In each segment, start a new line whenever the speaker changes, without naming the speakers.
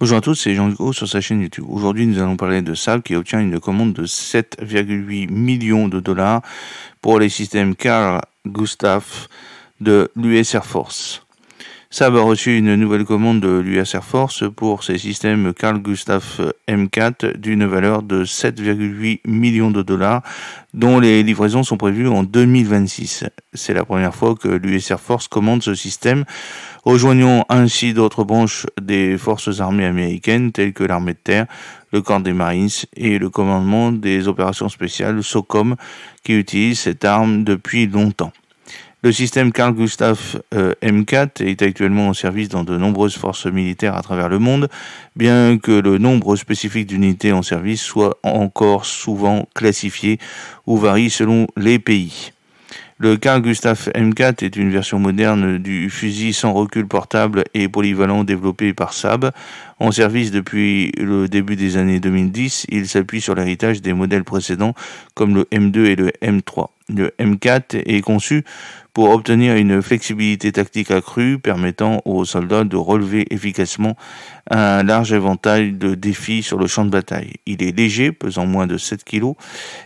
Bonjour à tous, c'est Jean Hugo sur sa chaîne YouTube. Aujourd'hui, nous allons parler de Sable qui obtient une commande de 7,8 millions de dollars pour les systèmes Carl Gustaf de l'US Air Force. Saab a reçu une nouvelle commande de l'US Air Force pour ses systèmes Carl Gustav M4 d'une valeur de 7,8 millions de dollars, dont les livraisons sont prévues en 2026. C'est la première fois que l'US Air Force commande ce système, rejoignant ainsi d'autres branches des forces armées américaines telles que l'armée de terre, le corps des Marines et le commandement des opérations spéciales SOCOM qui utilisent cette arme depuis longtemps. Le système Carl Gustav euh, M4 est actuellement en service dans de nombreuses forces militaires à travers le monde, bien que le nombre spécifique d'unités en service soit encore souvent classifié ou varie selon les pays. Le Carl Gustav M4 est une version moderne du fusil sans recul portable et polyvalent développé par Saab. En service depuis le début des années 2010, il s'appuie sur l'héritage des modèles précédents comme le M2 et le M3. Le M4 est conçu pour obtenir une flexibilité tactique accrue permettant aux soldats de relever efficacement un large éventail de défis sur le champ de bataille. Il est léger, pesant moins de 7 kg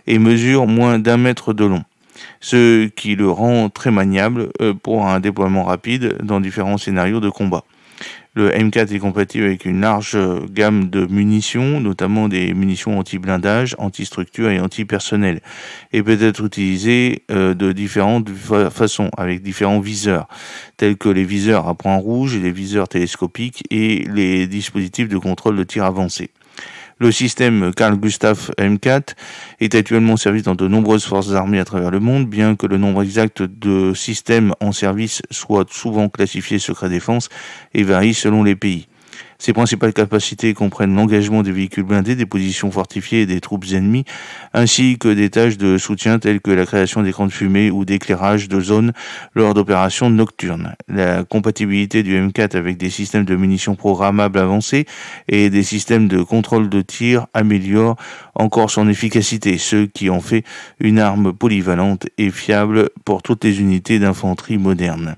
et mesure moins d'un mètre de long ce qui le rend très maniable euh, pour un déploiement rapide dans différents scénarios de combat. Le M4 est compatible avec une large gamme de munitions, notamment des munitions anti-blindage, anti-structure et anti-personnel, et peut être utilisé euh, de différentes façons, avec différents viseurs, tels que les viseurs à point rouges, les viseurs télescopiques et les dispositifs de contrôle de tir avancé. Le système Carl Gustav M4 est actuellement en service dans de nombreuses forces armées à travers le monde, bien que le nombre exact de systèmes en service soit souvent classifié secret défense et varie selon les pays. Ses principales capacités comprennent l'engagement des véhicules blindés, des positions fortifiées et des troupes ennemies, ainsi que des tâches de soutien telles que la création d'écrans de fumée ou d'éclairage de zones lors d'opérations nocturnes. La compatibilité du M4 avec des systèmes de munitions programmables avancés et des systèmes de contrôle de tir améliore encore son efficacité, ce qui en fait une arme polyvalente et fiable pour toutes les unités d'infanterie modernes.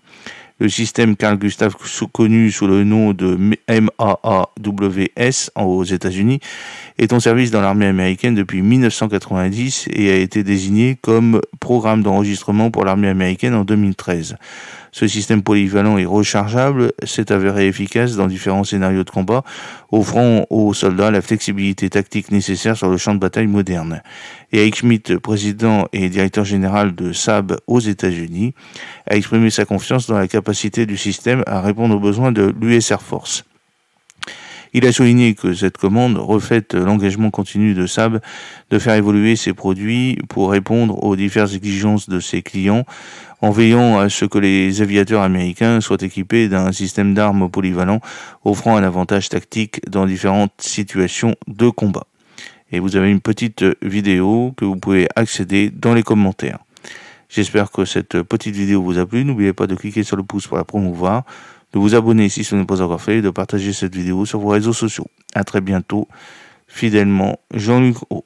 Le système Carl Gustav, connu sous le nom de MAAWS aux États-Unis, est en service dans l'armée américaine depuis 1990 et a été désigné comme programme d'enregistrement pour l'armée américaine en 2013. Ce système polyvalent et rechargeable s'est avéré efficace dans différents scénarios de combat, offrant aux soldats la flexibilité tactique nécessaire sur le champ de bataille moderne. Eric Schmidt, président et directeur général de SAB aux États-Unis, a exprimé sa confiance dans la capacité du système à répondre aux besoins de l'US Air Force. Il a souligné que cette commande reflète l'engagement continu de Saab de faire évoluer ses produits pour répondre aux diverses exigences de ses clients en veillant à ce que les aviateurs américains soient équipés d'un système d'armes polyvalent offrant un avantage tactique dans différentes situations de combat. Et vous avez une petite vidéo que vous pouvez accéder dans les commentaires. J'espère que cette petite vidéo vous a plu. N'oubliez pas de cliquer sur le pouce pour la promouvoir de vous abonner si ce n'est pas encore fait et de partager cette vidéo sur vos réseaux sociaux. À très bientôt. Fidèlement, Jean-Luc O.